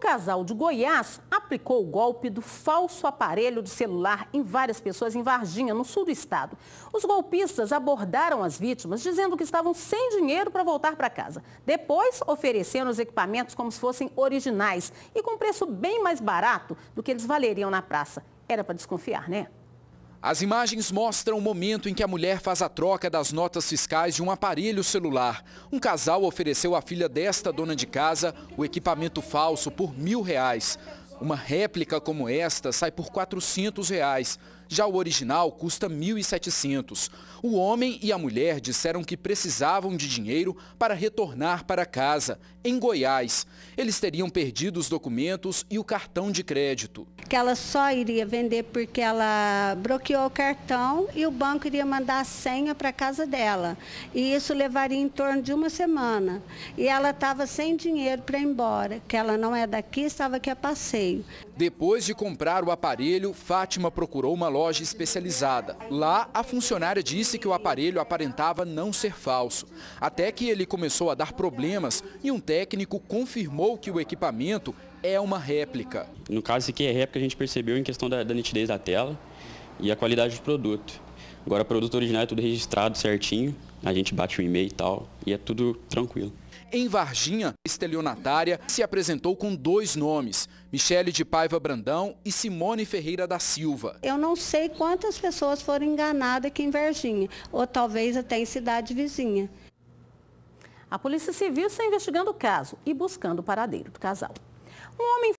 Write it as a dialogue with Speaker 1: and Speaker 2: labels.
Speaker 1: casal de Goiás aplicou o golpe do falso aparelho de celular em várias pessoas em Varginha, no sul do estado. Os golpistas abordaram as vítimas dizendo que estavam sem dinheiro para voltar para casa. Depois, oferecendo os equipamentos como se fossem originais e com preço bem mais barato do que eles valeriam na praça. Era para desconfiar, né?
Speaker 2: As imagens mostram o momento em que a mulher faz a troca das notas fiscais de um aparelho celular. Um casal ofereceu à filha desta dona de casa o equipamento falso por mil reais. Uma réplica como esta sai por 400 reais. Já o original custa 1.700. O homem e a mulher disseram que precisavam de dinheiro para retornar para casa, em Goiás. Eles teriam perdido os documentos e o cartão de crédito.
Speaker 3: Que ela só iria vender porque ela bloqueou o cartão e o banco iria mandar a senha para a casa dela. E isso levaria em torno de uma semana. E ela estava sem dinheiro para ir embora, que ela não é daqui, estava aqui a passeio.
Speaker 2: Depois de comprar o aparelho, Fátima procurou uma loja loja especializada. Lá, a funcionária disse que o aparelho aparentava não ser falso, até que ele começou a dar problemas e um técnico confirmou que o equipamento é uma réplica.
Speaker 4: No caso, esse aqui é réplica, a gente percebeu em questão da, da nitidez da tela e a qualidade do produto. Agora, produto original é tudo registrado certinho, a gente bate o e-mail e tal, e é tudo tranquilo.
Speaker 2: Em Varginha, estelionatária se apresentou com dois nomes, Michele de Paiva Brandão e Simone Ferreira da Silva. Eu não sei
Speaker 3: quantas pessoas foram enganadas aqui em Varginha, ou talvez até em cidade vizinha.
Speaker 1: A Polícia Civil está investigando o caso e buscando o paradeiro do casal. Um homem